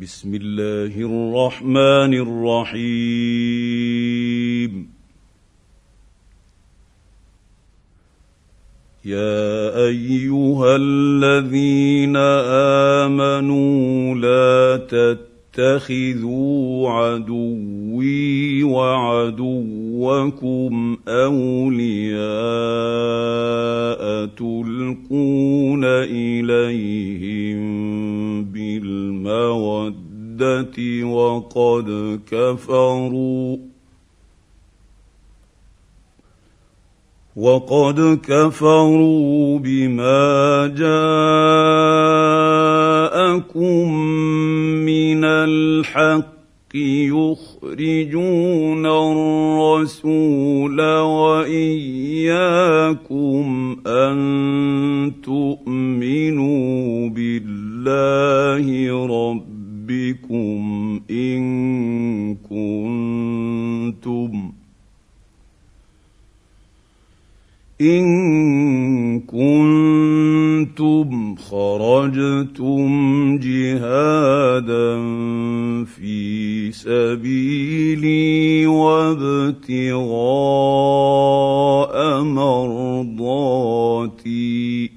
بسم الله الرحمن الرحيم يا ايها الذين امنوا لا تتخذوا عدوين وعدوكم اولياء تلقون اليهم بالموده وقد كفروا وقد كفروا بما جاءكم من الحق يخ يخرجون الرسول واياكم ان تؤمنوا بالله ربكم ان كنتم ان كنتم خرجتم جهادا في سبيلي وابتغاء مرضاتي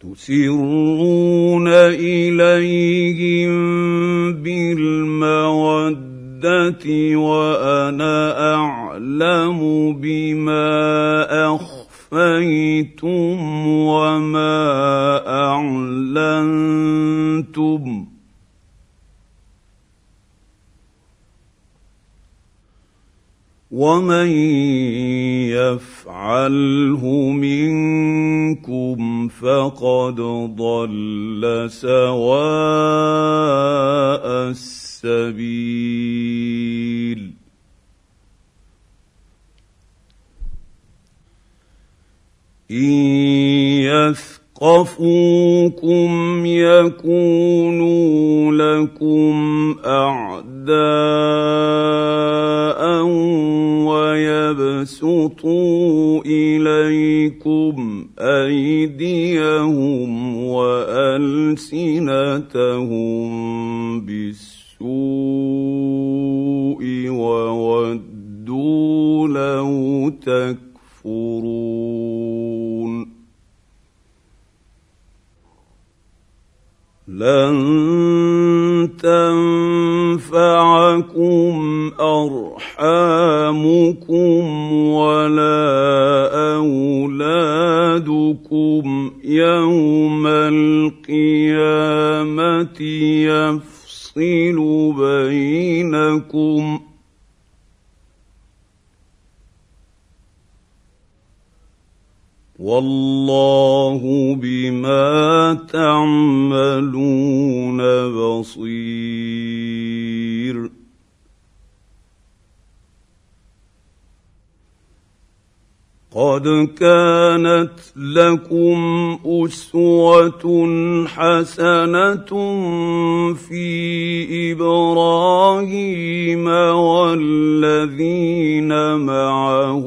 تسرون اليهم بالموده وانا اعلم بما اخفيتم وما اعلنتم ومن يفعله منكم فقد ضل سواء السبيل ان يثقفوكم يكونوا لكم اعداء ويبسطوا اليكم ايديهم والسنتهم بالسوء وودوا لو تكفرون لن تنفعكم ارحامكم ولا اولادكم يوم القيامه يفصل بينكم والله بما تعملون بصير قد كانت لكم اسوه حسنه في ابراهيم والذين معه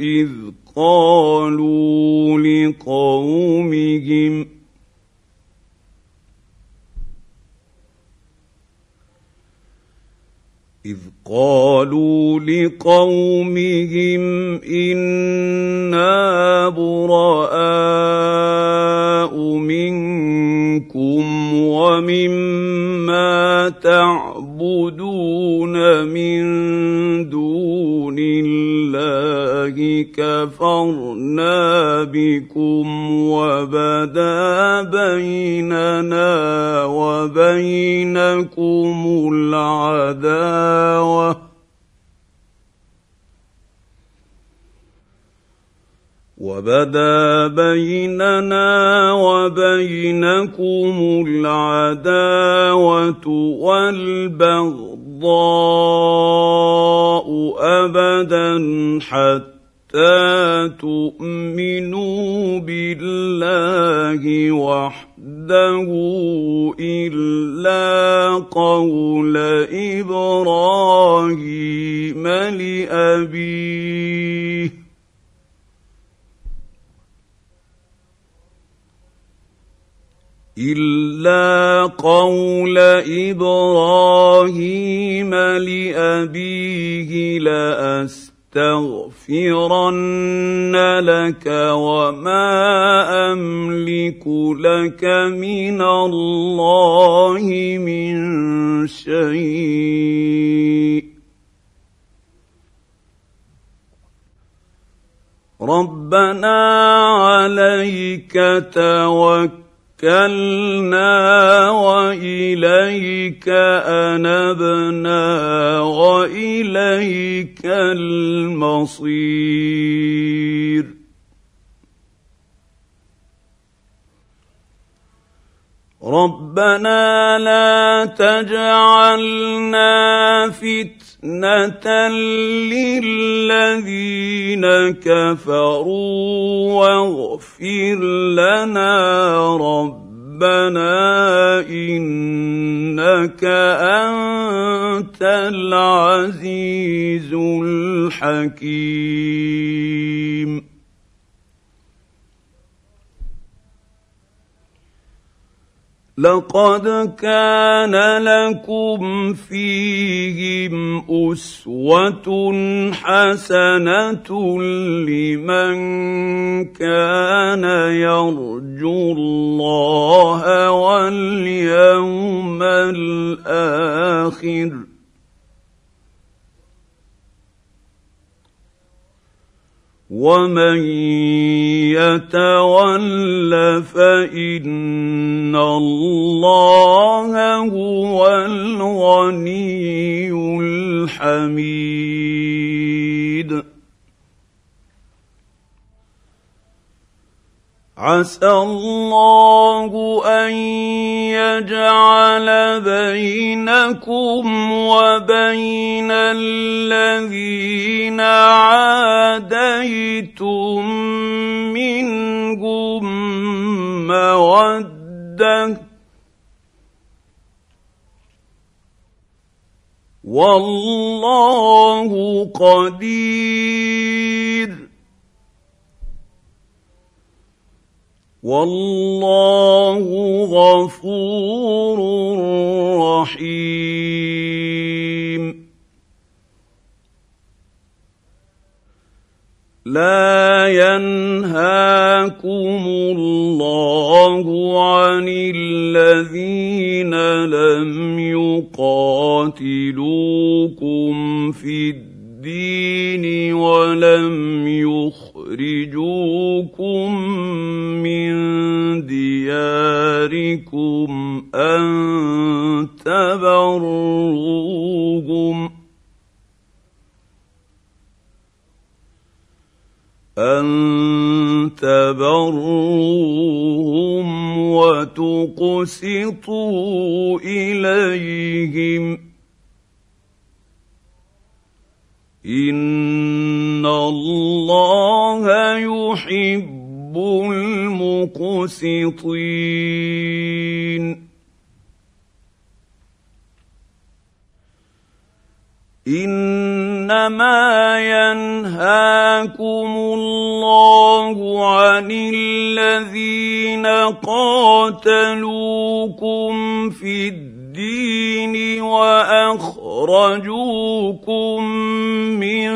اذ قالوا لقومهم إذ قالوا لقومهم إنا براء منكم ومما وبدا بيننا وبينكم العداوه والبغضاء ابدا حتى تؤمنوا بالله وحده الا قول ابراهيم لابيه الا قول ابراهيم لابيه لاستغفرن لك وما املك لك من الله من شيء ربنا عليك توكل توكلنا واليك انبنا واليك المصير ربنا لا تجعلنا فتنه فتنه للذين كفروا واغفر لنا ربنا انك انت العزيز الحكيم لقد كان لكم فيهم اسوه حسنه لمن كان يرجو الله واليوم الاخر ومن يتول فان الله هو الغني الحميد عسى الله ان يجعل بينكم وبين الذين عاديتم رده والله قدير والله غفور رحيم لا ينهاكم الله عن الذين لم يقاتلوكم في الدين ولم يخرجوكم من دياركم ان تبروهم ان تبروهم وتقسطوا اليهم ان الله يحب المقسطين إن إنما ينهاكم الله عن الذين قاتلوكم في الدين وأخرجوكم من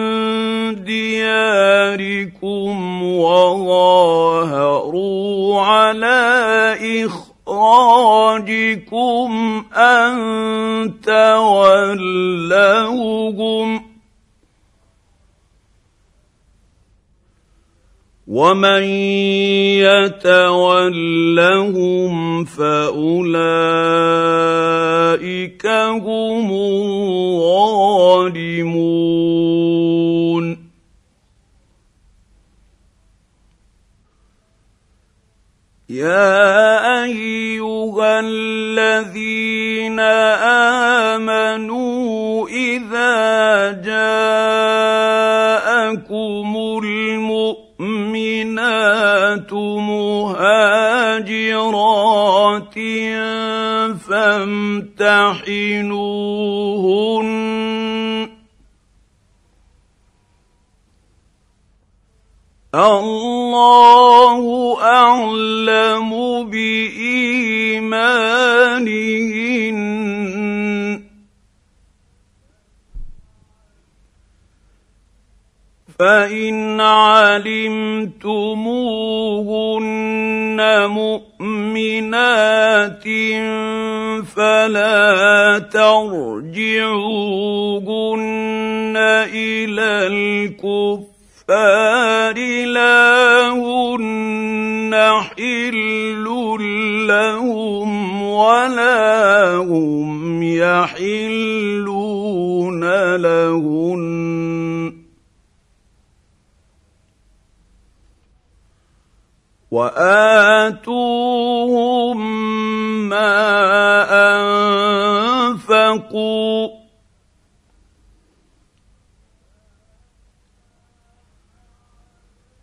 دياركم وظاهروا على إخوانكم إخراجكم أن تولوهم ومن يتولهم فاولئك هم الظالمون يا ايها الذين فامتحنوهن الله اعلم بايمانه فان علمتموهن مؤمنات فلا ترجعوهن الى الكفار لا هن حل لهم ولا هم يحلون لهن واتوهم ما انفقوا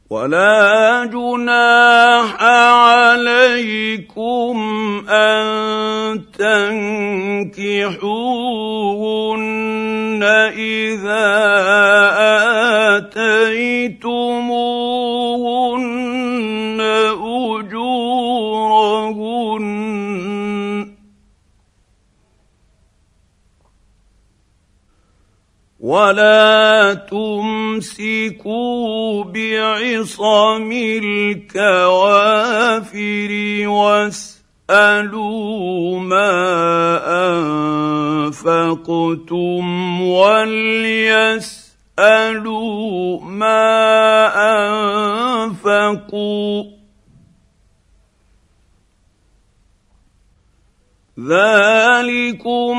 ولا جناح عليكم ان تنكحوهن اذا فامسكوا بعصم الكوافر واسالوا ما انفقتم وليسالوا ما انفقوا ذلكم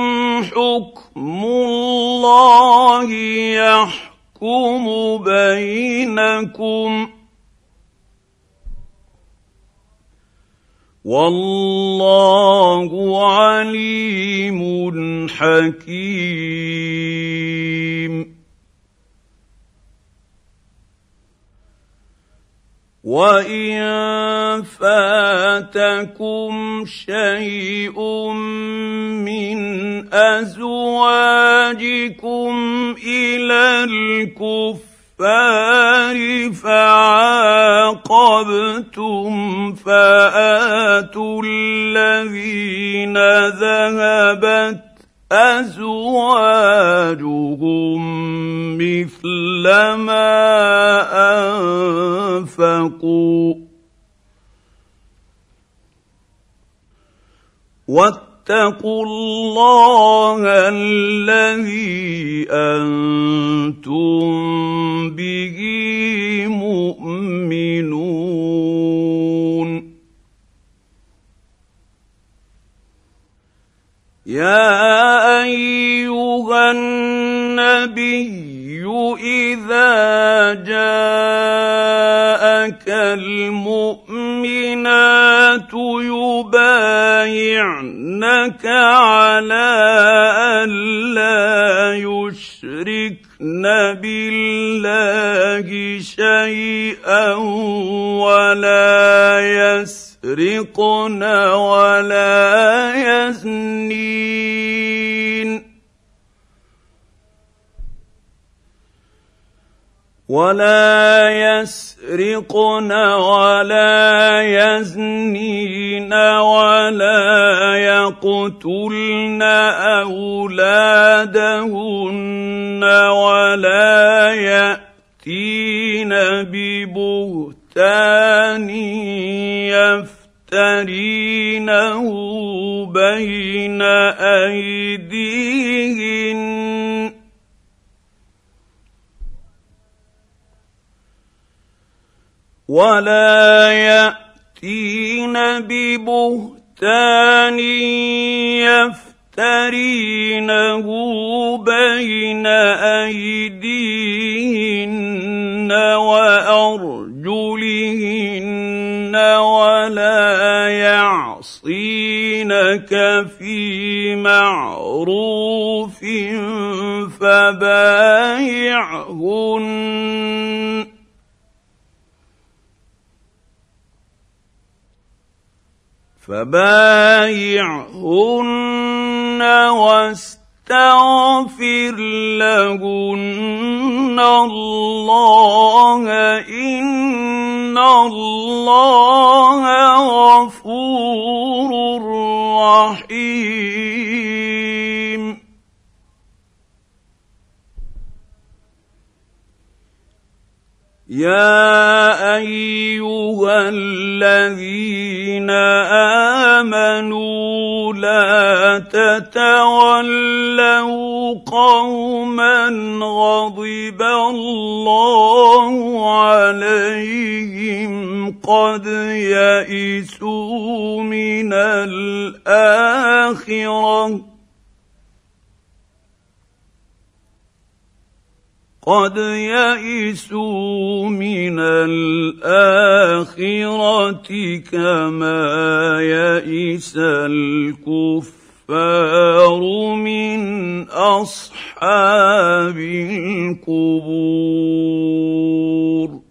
حكم الله يحكم يحكم بينكم والله عليم حكيم وان فاتكم شيء من ازواجكم الى الكفار فعاقبتم فاتوا الذين ذهبت ازواجهم مثل ما أن انفقوا واتقوا الله الذي انتم به مؤمنون يا ايها النبي اذا جاء المؤمنات يبايعنك على أن لا يشركن بالله شيئا ولا يسرقن ولا يزني ولا يسرقن ولا يزنين ولا يقتلن اولادهن ولا ياتين ببهتان يفترينه بين ايديهن ولا ياتين ببهتان يفترينه بين ايديهن وارجلهن ولا يعصينك في معروف فبايعهن فبايعهن واستغفر لهن الله ان الله غفور رحيم يا ايها الذين امنوا لا تتولوا قوما غضب الله عليهم قد يئسوا من الاخره قد يئسوا من الاخره كما يئس الكفار من اصحاب القبور